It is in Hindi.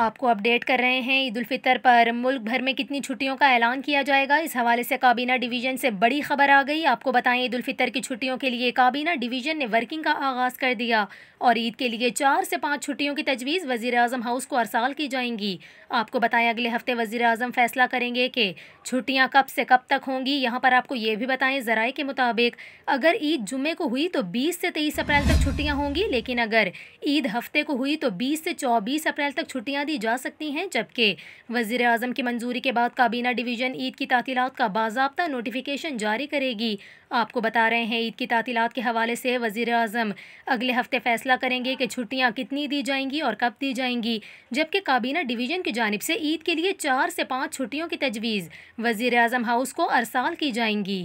आपको अपडेट कर रहे हैं ईद फितर पर मुल्क भर में कितनी छुट्टियों का ऐलान किया जाएगा इस हवाले से काबीना डिवीज़न से बड़ी खबर आ गई आपको बताएं ईद फितर की छुट्टियों के लिए काबीना डिवीज़न ने वर्किंग का आगाज़ कर दिया और ईद के लिए चार से पाँच छुट्टियों की तजवीज़ वज़ी अजम हाउस को अरसाल की जाएंगी आपको बताएं अगले हफ्ते वज़ी अजम फैसला करेंगे कि छुट्टियाँ कब से कब तक होंगी यहाँ पर आपको ये भी बताएं ज़राए के मुताबिक अगर ईद जुमे को हुई तो बीस से तेईस अप्रैल तक छुट्टियाँ होंगी लेकिन अगर ईद हफ्ते को हुई तो बीस से चौबीस अप्रैल तक छुट्टियाँ दी जा सकती हैं जबकि वजीर अजम की मंजूरी के बाद काबीना डिवीज़न ईद की तातीलत का बाबा नोटिफिकेशन जारी करेगी आपको बता रहे हैं ईद की तातीलत के हवाले से वजीर अजम अगले हफ्ते फैसला करेंगे कि छुट्टियाँ कितनी दी जाएंगी और कब दी जाएंगी जबकि काबीना डिवीज़न की जानब से ईद के लिए चार से पाँच छुट्टियों की तजवीज़ वजीर अजम हाउस को अरसाल की जाएंगी